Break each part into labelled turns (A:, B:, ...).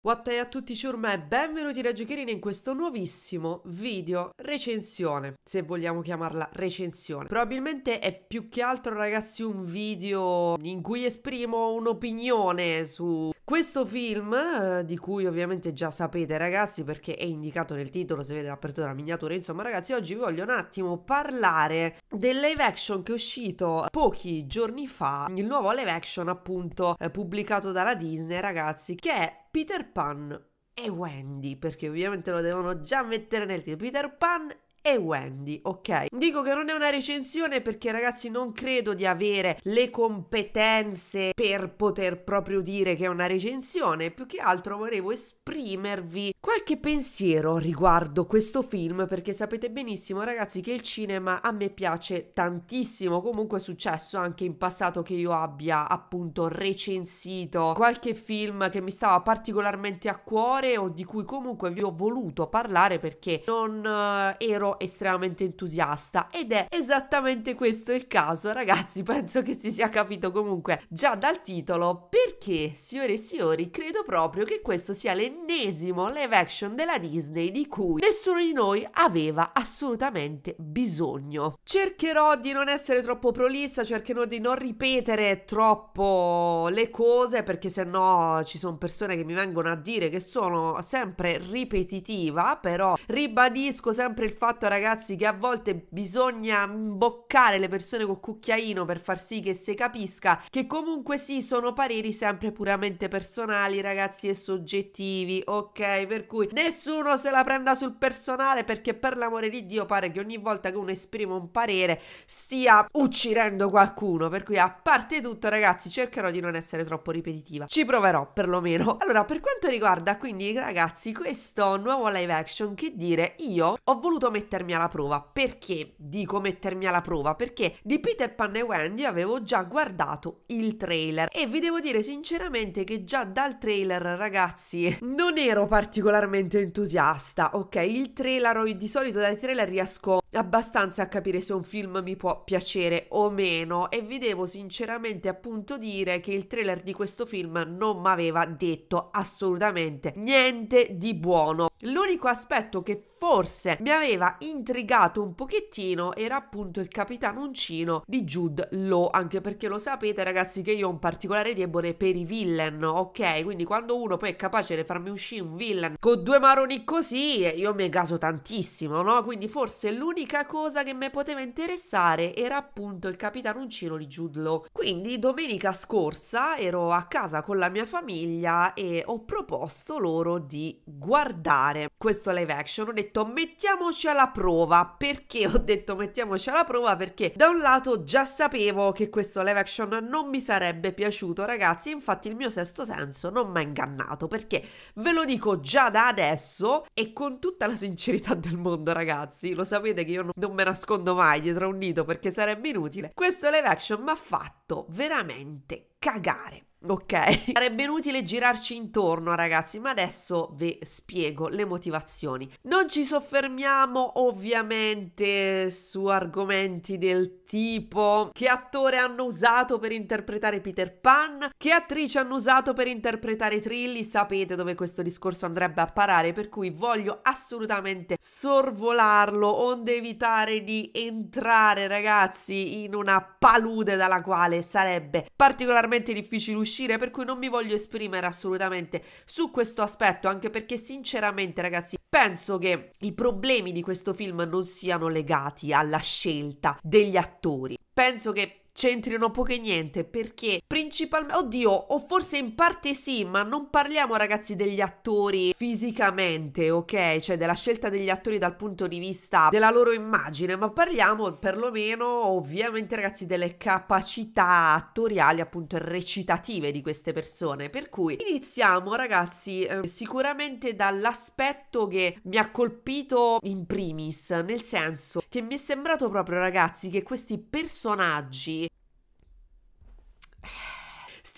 A: What a tutti ciurma e benvenuti da Giocherina in questo nuovissimo video recensione, se vogliamo chiamarla recensione. Probabilmente è più che altro ragazzi un video in cui esprimo un'opinione su questo film, eh, di cui ovviamente già sapete ragazzi perché è indicato nel titolo, se vede l'apertura della miniatura, insomma ragazzi oggi vi voglio un attimo parlare del live action che è uscito pochi giorni fa, il nuovo live action appunto eh, pubblicato dalla Disney ragazzi, che è Peter Pan e Wendy, perché ovviamente lo devono già mettere nel titolo. Peter Pan e Wendy, ok? Dico che non è una recensione perché ragazzi non credo di avere le competenze per poter proprio dire che è una recensione, più che altro volevo esprimervi qualche pensiero riguardo questo film perché sapete benissimo ragazzi che il cinema a me piace tantissimo, comunque è successo anche in passato che io abbia appunto recensito qualche film che mi stava particolarmente a cuore o di cui comunque vi ho voluto parlare perché non eh, ero estremamente entusiasta ed è esattamente questo il caso, ragazzi, penso che si sia capito comunque già dal titolo perché, signore e signori, credo proprio che questo sia l'ennesimo live action della Disney di cui nessuno di noi aveva assolutamente bisogno. Cercherò di non essere troppo prolissa, cercherò di non ripetere troppo le cose perché se no ci sono persone che mi vengono a dire che sono sempre ripetitiva, però ribadisco sempre il fatto fatto, ragazzi, che a volte bisogna imboccare le persone col cucchiaino per far sì che si capisca che comunque sì, sono pareri sempre puramente personali, ragazzi, e soggettivi, ok? Per cui nessuno se la prenda sul personale perché per l'amore di Dio pare che ogni volta che uno esprime un parere stia uccidendo qualcuno, per cui a parte tutto, ragazzi, cercherò di non essere troppo ripetitiva. Ci proverò, perlomeno. Allora, per quanto riguarda quindi, ragazzi, questo nuovo live action, che dire, io ho voluto mettere mettermi alla prova. Perché dico mettermi alla prova? Perché di Peter Pan e Wendy avevo già guardato il trailer e vi devo dire sinceramente che già dal trailer, ragazzi, non ero particolarmente entusiasta. Ok, il trailer, di solito dai trailer riesco abbastanza a capire se un film mi può piacere o meno e vi devo sinceramente appunto dire che il trailer di questo film non mi aveva detto assolutamente niente di buono. L'unico aspetto che forse mi aveva intrigato un pochettino era appunto il capitano uncino di Jude Law, anche perché lo sapete ragazzi che io ho un particolare debole per i villain, ok? Quindi quando uno poi è capace di farmi uscire un villain con due maroni così, io mi caso tantissimo, no? Quindi forse l'unico l'unica cosa che mi poteva interessare era appunto il Uncino di Giudlo. Quindi domenica scorsa ero a casa con la mia famiglia e ho proposto loro di guardare questo live action. Ho detto mettiamoci alla prova. Perché ho detto mettiamoci alla prova? Perché da un lato già sapevo che questo live action non mi sarebbe piaciuto ragazzi, infatti il mio sesto senso non mi ha ingannato perché ve lo dico già da adesso e con tutta la sincerità del mondo ragazzi, lo sapete che che io non me nascondo mai dietro un dito perché sarebbe inutile, questo live action mi ha fatto veramente cagare. Ok, sarebbe inutile girarci intorno ragazzi, ma adesso vi spiego le motivazioni. Non ci soffermiamo ovviamente su argomenti del tipo che attore hanno usato per interpretare Peter Pan, che attrice hanno usato per interpretare Trilli, sapete dove questo discorso andrebbe a parare, per cui voglio assolutamente sorvolarlo onde evitare di entrare ragazzi in una palude dalla quale sarebbe particolarmente veramente difficile uscire, per cui non mi voglio esprimere assolutamente su questo aspetto, anche perché sinceramente ragazzi penso che i problemi di questo film non siano legati alla scelta degli attori. Penso che c'entrino poco e niente perché principalmente, oddio, o forse in parte sì, ma non parliamo ragazzi degli attori fisicamente, ok? Cioè della scelta degli attori dal punto di vista della loro immagine, ma parliamo perlomeno ovviamente ragazzi delle capacità attoriali appunto recitative di queste persone. Per cui iniziamo ragazzi eh, sicuramente dall'aspetto che mi ha colpito in primis, nel senso che mi è sembrato proprio, ragazzi, che questi personaggi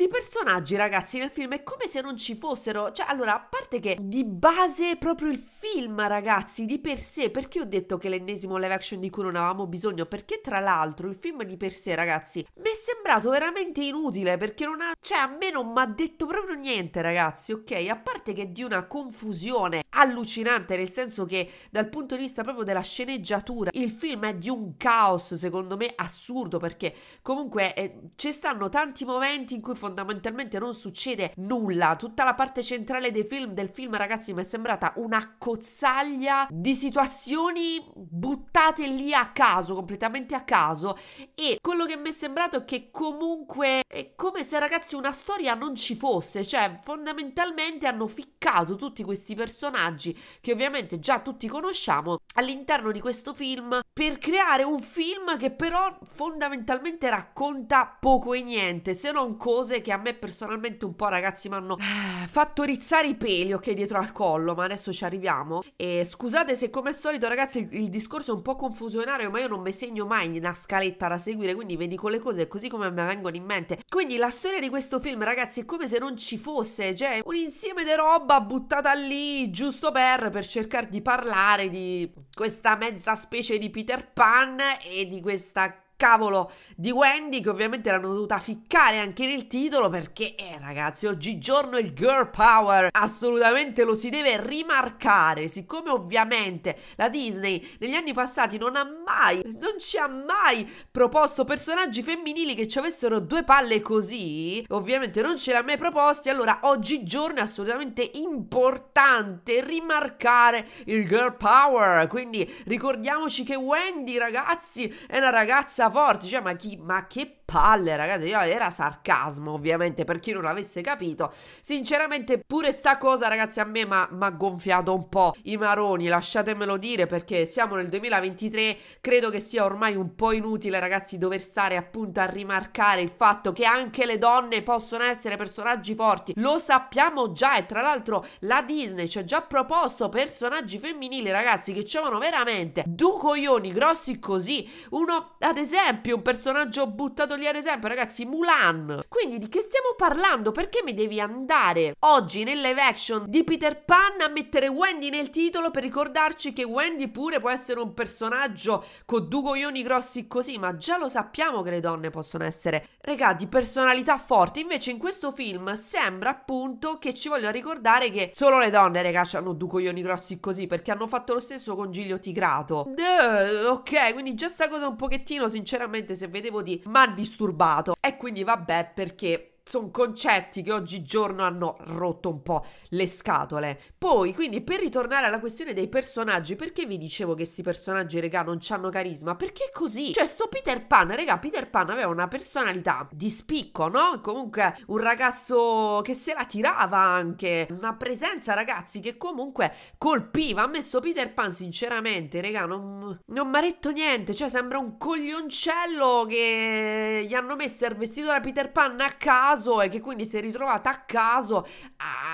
A: Sti personaggi, ragazzi, nel film è come se non ci fossero. Cioè, allora, a parte che di base proprio il film, ragazzi, di per sé, perché ho detto che l'ennesimo live action di cui non avevamo bisogno? Perché tra l'altro il film di per sé, ragazzi, mi è sembrato veramente inutile perché non ha. Cioè, a me non mi ha detto proprio niente, ragazzi, ok? A parte che è di una confusione allucinante, nel senso che dal punto di vista proprio della sceneggiatura, il film è di un caos, secondo me, assurdo, perché comunque eh, ci stanno tanti momenti in cui fondamentalmente fondamentalmente non succede nulla. Tutta la parte centrale dei film, del film, ragazzi, mi è sembrata una cozzaglia di situazioni buttate lì a caso, completamente a caso. E quello che mi è sembrato è che comunque è come se, ragazzi, una storia non ci fosse. Cioè, fondamentalmente hanno ficcato tutti questi personaggi che ovviamente già tutti conosciamo all'interno di questo film per creare un film che però fondamentalmente racconta poco e niente, se non cose che a me personalmente un po' ragazzi mi hanno ah. fatto rizzare i peli, ok, dietro al collo, ma adesso ci arriviamo. E scusate se come al solito ragazzi il discorso è un po' confusionario, ma io non mi segno mai una scaletta da seguire, quindi vi dico le cose così come mi vengono in mente. Quindi la storia di questo film ragazzi è come se non ci fosse, cioè un insieme di roba buttata lì giusto per, per cercare di parlare di questa mezza specie di Peter Peter Pan e di questa cavolo di Wendy, che ovviamente l'hanno dovuta ficcare anche nel titolo perché, eh, ragazzi, oggigiorno il girl power assolutamente lo si deve rimarcare. Siccome ovviamente la Disney negli anni passati non ha mai, non ci ha mai proposto personaggi femminili che ci avessero due palle così, ovviamente non ce l'ha mai proposti, allora oggigiorno è assolutamente importante rimarcare il girl power. Quindi ricordiamoci che Wendy, ragazzi, è una ragazza vortice, cioè, ma, chi, ma che palle, ragazzi. Io era sarcasmo, ovviamente, per chi non l'avesse capito. Sinceramente, pure sta cosa, ragazzi, a me mi ha gonfiato un po' i maroni, lasciatemelo dire, perché siamo nel 2023. Credo che sia ormai un po' inutile, ragazzi, dover stare appunto a rimarcare il fatto che anche le donne possono essere personaggi forti. Lo sappiamo già, e tra l'altro la Disney ci ha già proposto personaggi femminili, ragazzi, che c'erano veramente due coglioni grossi così. Uno, ad esempio, un personaggio buttato sottolineare sempre, ragazzi, Mulan. Quindi di che stiamo parlando? Perché mi devi andare oggi nel live action di Peter Pan a mettere Wendy nel titolo per ricordarci che Wendy pure può essere un personaggio con due coglioni grossi così, ma già lo sappiamo che le donne possono essere, regà, di personalità forti. Invece in questo film sembra appunto che ci vogliono ricordare che solo le donne, regà, hanno due coglioni grossi così, perché hanno fatto lo stesso con Giglio Tigrato. Duh, ok, quindi già sta cosa un pochettino, sinceramente, se vedevo di Maddy disturbato. E quindi vabbè perché sono concetti che oggigiorno hanno rotto un po' le scatole. Poi, quindi, per ritornare alla questione dei personaggi, perché vi dicevo che questi personaggi, regà, non hanno carisma? Perché è così? Cioè, sto Peter Pan, regà, Peter Pan aveva una personalità di spicco, no? Comunque, un ragazzo che se la tirava anche, una presenza, ragazzi, che comunque colpiva. A me sto Peter Pan, sinceramente, regà, non, non mi ha detto niente. Cioè, sembra un coglioncello che gli hanno messo il vestito da Peter Pan a casa caso e che quindi si è ritrovata a caso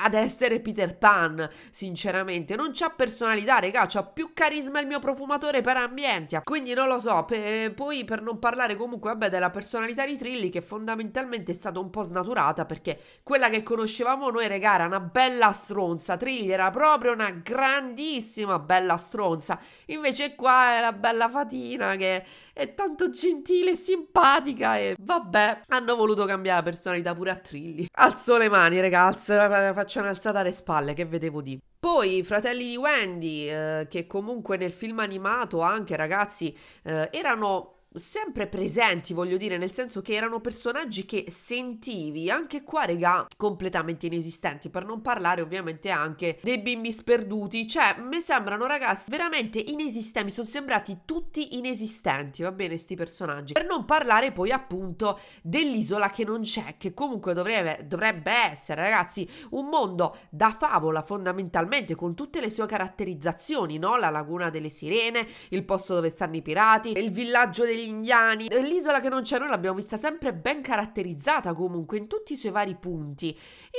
A: ad essere Peter Pan, sinceramente. Non c'ha personalità, regà, c'ha più carisma il mio profumatore per ambienti, quindi non lo so. Pe poi per non parlare comunque, vabbè, della personalità di Trilli che fondamentalmente è stata un po' snaturata perché quella che conoscevamo noi, regà, era una bella stronza. Trilli era proprio una grandissima bella stronza. Invece qua è la bella fatina che è tanto gentile e simpatica e vabbè, hanno voluto cambiare la personalità pure a Trilli. Alzo le mani, ragazzi, faccio un'alzata alle spalle, che vedevo di... Poi i fratelli di Wendy, eh, che comunque nel film animato anche ragazzi eh, erano sempre presenti, voglio dire, nel senso che erano personaggi che sentivi anche qua, regà, completamente inesistenti, per non parlare ovviamente anche dei bimbi sperduti, cioè mi sembrano ragazzi veramente inesistenti, mi sono sembrati tutti inesistenti, va bene sti personaggi. Per non parlare poi appunto dell'isola che non c'è, che comunque dovrebbe, dovrebbe essere, ragazzi, un mondo da favola fondamentalmente con tutte le sue caratterizzazioni, no? La laguna delle sirene, il posto dove stanno i pirati, il villaggio degli indiani. L'isola che non c'è noi l'abbiamo vista sempre ben caratterizzata comunque in tutti i suoi vari punti.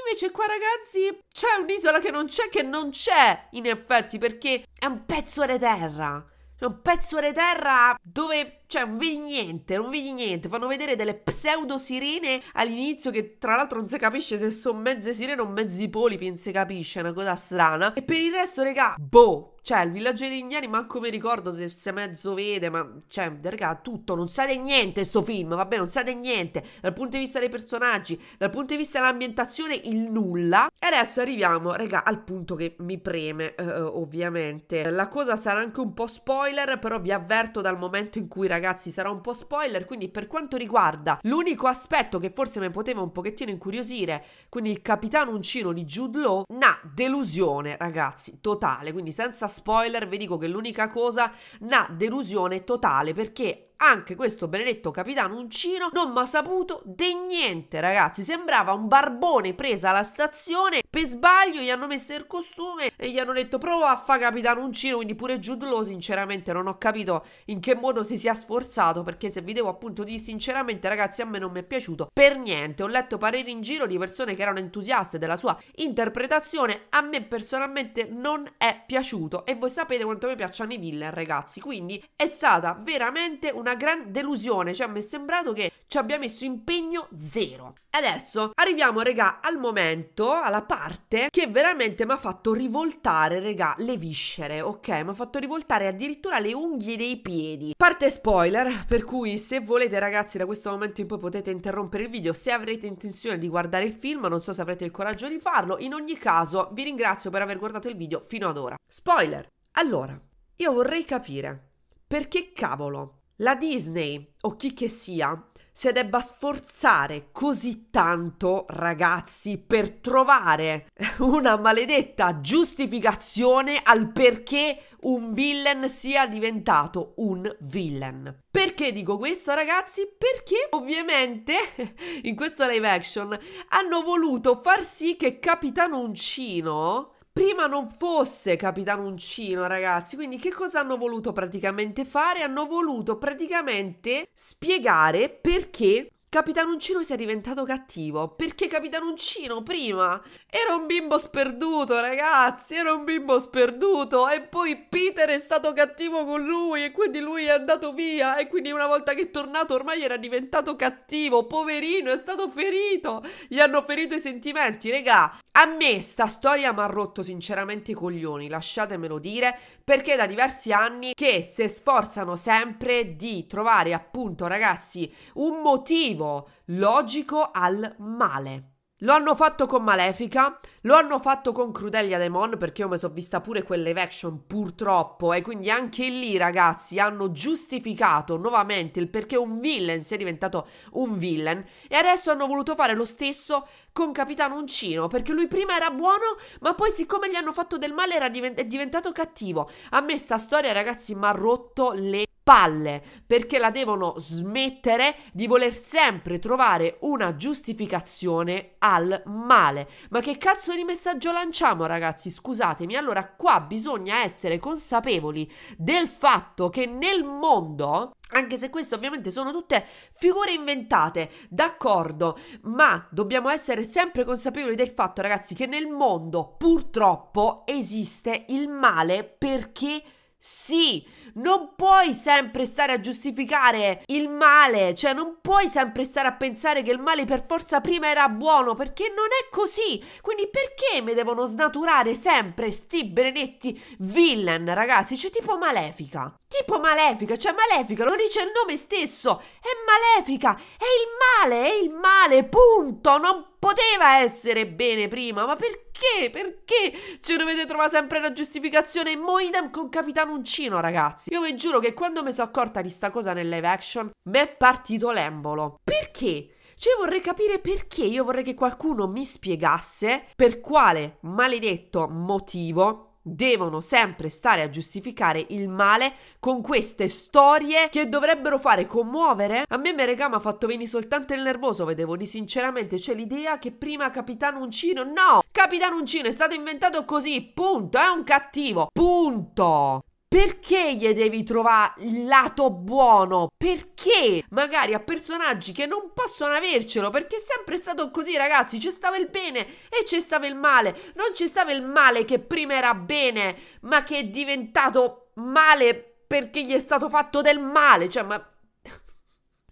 A: Invece qua ragazzi c'è un'isola che non c'è che non c'è in effetti perché è un pezzo di terra. È un pezzo di terra dove cioè, non vedi niente, non vedi niente. Fanno vedere delle pseudo sirene all'inizio che tra l'altro non si capisce se sono mezze sirene o mezzi polipi, non si capisce, è una cosa strana. E per il resto, regà, boh, cioè, il villaggio degli indiani, manco mi ricordo se, se mezzo vede, ma cioè, regà, tutto, non sa di niente sto film, vabbè, non sa di niente, dal punto di vista dei personaggi, dal punto di vista dell'ambientazione, il nulla. E adesso arriviamo, regà, al punto che mi preme, eh, eh, ovviamente. La cosa sarà anche un po' spoiler, però vi avverto dal momento in cui, ragazzi, ragazzi sarà un po' spoiler, quindi per quanto riguarda l'unico aspetto che forse mi poteva un pochettino incuriosire, quindi il capitano uncino di Jude Law, una delusione ragazzi, totale, quindi senza spoiler vi dico che l'unica cosa, una delusione totale perché anche questo benedetto capitano Uncino non mi ha saputo di niente, ragazzi. Sembrava un barbone presa alla stazione. Per sbaglio gli hanno messo il costume e gli hanno detto prova a fa capitano Uncino. Quindi pure Jude Law, sinceramente, non ho capito in che modo si sia sforzato. Perché se vi devo appunto dire sinceramente, ragazzi, a me non mi è piaciuto per niente. Ho letto pareri in giro di persone che erano entusiaste della sua interpretazione. A me personalmente non è piaciuto. E voi sapete quanto mi piacciono i villain, ragazzi. Quindi è stata veramente una una gran delusione, cioè mi è sembrato che ci abbia messo impegno zero. Adesso arriviamo, regà, al momento, alla parte che veramente mi ha fatto rivoltare, regà, le viscere, ok? Mi ha fatto rivoltare addirittura le unghie dei piedi. Parte spoiler, per cui se volete, ragazzi, da questo momento in poi potete interrompere il video. Se avrete intenzione di guardare il film, non so se avrete il coraggio di farlo. In ogni caso, vi ringrazio per aver guardato il video fino ad ora. Spoiler! Allora, io vorrei capire perché cavolo la Disney o chi che sia si debba sforzare così tanto, ragazzi, per trovare una maledetta giustificazione al perché un villain sia diventato un villain. Perché dico questo, ragazzi? Perché ovviamente in questo live action hanno voluto far sì che Capitano Uncino prima non fosse Capitan Uncino, ragazzi. Quindi che cosa hanno voluto praticamente fare? Hanno voluto praticamente spiegare perché Capitan Uncino sia diventato cattivo, perché Capitan Uncino prima era un bimbo sperduto, ragazzi, era un bimbo sperduto e poi Peter è stato cattivo con lui e quindi lui è andato via e quindi una volta che è tornato ormai era diventato cattivo, poverino, è stato ferito, gli hanno ferito i sentimenti, regà. A me sta storia mi ha rotto sinceramente i coglioni, lasciatemelo dire, perché da diversi anni che si sforzano sempre di trovare appunto, ragazzi, un motivo motivo logico al male. Lo hanno fatto con Malefica, lo hanno fatto con Crudelia Demon perché io mi sono vista pure quelle live action purtroppo e quindi anche lì ragazzi hanno giustificato nuovamente il perché un villain sia diventato un villain e adesso hanno voluto fare lo stesso con Capitano Uncino perché lui prima era buono ma poi siccome gli hanno fatto del male divent- è diventato cattivo. A me sta storia ragazzi mi ha rotto le palle, perché la devono smettere di voler sempre trovare una giustificazione al male. Ma che cazzo di messaggio lanciamo, ragazzi? Scusatemi, allora qua bisogna essere consapevoli del fatto che nel mondo anche se queste ovviamente sono tutte figure inventate, d'accordo, ma dobbiamo essere sempre consapevoli del fatto, ragazzi, che nel mondo purtroppo esiste il male perché sì, non puoi sempre stare a giustificare il male, cioè non puoi sempre stare a pensare che il male per forza prima era buono, perché non è così. Quindi perché mi devono snaturare sempre sti benedetti villain, ragazzi? Cioè tipo malefica. Tipo malefica, cioè malefica, lo dice il nome stesso. È malefica, è il male, è il male, punto. Non puoi poteva essere bene prima, ma perché? Perché ci dovete trovare sempre la giustificazione? Mo idem con Capitan Uncino, ragazzi. Io vi giuro che quando mi sono accorta di sta cosa nel live action, mi è partito l'embolo. Perché? Cioè vorrei capire perché, io vorrei che qualcuno mi spiegasse per quale maledetto motivo devono sempre stare a giustificare il male con queste storie che dovrebbero fare commuovere. A me mi ha fatto venire soltanto il nervoso, vedevo di sinceramente c'è l'idea che prima Capitano Uncino, no! Capitano Uncino è stato inventato così, punto, è un cattivo, punto! Perché gli devi trovare il lato buono? Perché? Magari a personaggi che non possono avercelo, perché è sempre stato così, ragazzi. Ci stava il bene e ci stava il male. Non ci stava il male che prima era bene, ma che è diventato male perché gli è stato fatto del male. Cioè, ma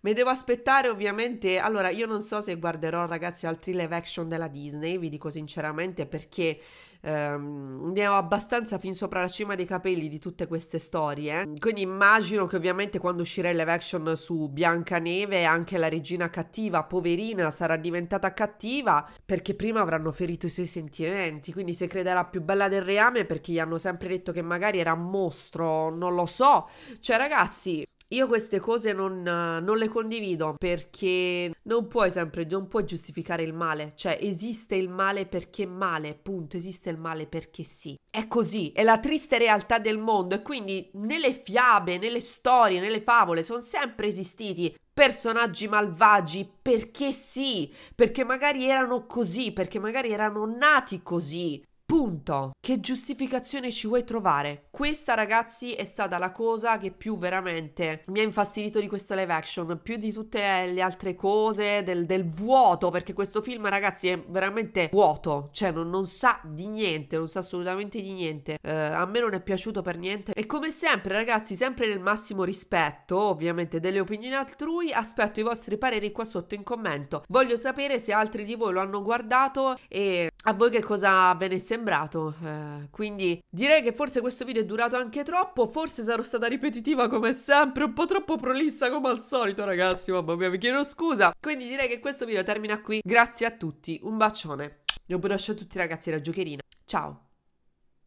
A: mi devo aspettare ovviamente, allora io non so se guarderò ragazzi altri live action della Disney, vi dico sinceramente perché ehm, ne ho abbastanza fin sopra la cima dei capelli di tutte queste storie, eh. quindi immagino che ovviamente quando uscirà il live action su Biancaneve anche la regina cattiva, poverina, sarà diventata cattiva perché prima avranno ferito i suoi sentimenti, quindi se crederà più bella del reame perché gli hanno sempre detto che magari era un mostro, non lo so, cioè ragazzi io queste cose non, eh, non, le condivido perché non puoi sempre, non puoi giustificare il male, cioè esiste il male perché male, punto, esiste il male perché sì. È così, è la triste realtà del mondo e quindi nelle fiabe, nelle storie, nelle favole sono sempre esistiti personaggi malvagi perché sì, perché magari erano così, perché magari erano nati così. Punto. Che giustificazione ci vuoi trovare? Questa, ragazzi, è stata la cosa che più veramente mi ha infastidito di questo live action, più di tutte le altre cose, del, del vuoto, perché questo film, ragazzi, è veramente vuoto, cioè non, non sa di niente, non sa assolutamente di niente. Eh, a me non è piaciuto per niente. E come sempre, ragazzi, sempre nel massimo rispetto, ovviamente, delle opinioni altrui, aspetto i vostri pareri qua sotto in commento. Voglio sapere se altri di voi lo hanno guardato e a voi che cosa ve ne è sembrato? Eh, quindi direi che forse questo video è durato anche troppo, forse sarò stata ripetitiva come sempre, un po' troppo prolissa come al solito ragazzi, mamma mia, vi chiedo scusa. Quindi direi che questo video termina qui, grazie a tutti, un bacione. un bacio a tutti ragazzi, la giocherina. Ciao!